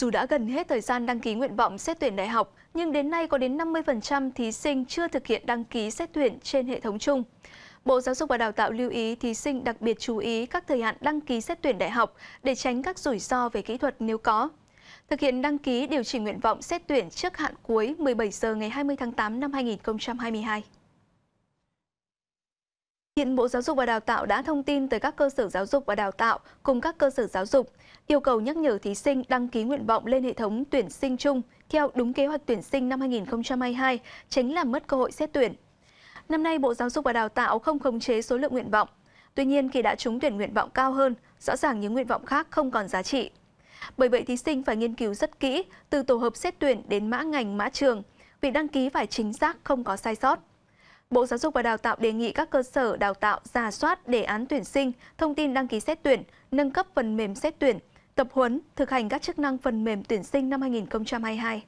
Dù đã gần hết thời gian đăng ký nguyện vọng xét tuyển đại học, nhưng đến nay có đến 50% thí sinh chưa thực hiện đăng ký xét tuyển trên hệ thống chung. Bộ Giáo dục và Đào tạo lưu ý thí sinh đặc biệt chú ý các thời hạn đăng ký xét tuyển đại học để tránh các rủi ro về kỹ thuật nếu có. Thực hiện đăng ký điều chỉnh nguyện vọng xét tuyển trước hạn cuối 17 giờ ngày 20 tháng 8 năm 2022. Hiện Bộ Giáo dục và Đào tạo đã thông tin tới các cơ sở giáo dục và đào tạo cùng các cơ sở giáo dục, yêu cầu nhắc nhở thí sinh đăng ký nguyện vọng lên hệ thống tuyển sinh chung theo đúng kế hoạch tuyển sinh năm 2022, tránh làm mất cơ hội xét tuyển. Năm nay, Bộ Giáo dục và Đào tạo không khống chế số lượng nguyện vọng. Tuy nhiên, khi đã trúng tuyển nguyện vọng cao hơn, rõ ràng những nguyện vọng khác không còn giá trị. Bởi vậy, thí sinh phải nghiên cứu rất kỹ, từ tổ hợp xét tuyển đến mã ngành, mã trường, việc đăng ký phải chính xác, không có sai sót. Bộ Giáo dục và Đào tạo đề nghị các cơ sở đào tạo giả soát đề án tuyển sinh, thông tin đăng ký xét tuyển, nâng cấp phần mềm xét tuyển, tập huấn, thực hành các chức năng phần mềm tuyển sinh năm 2022.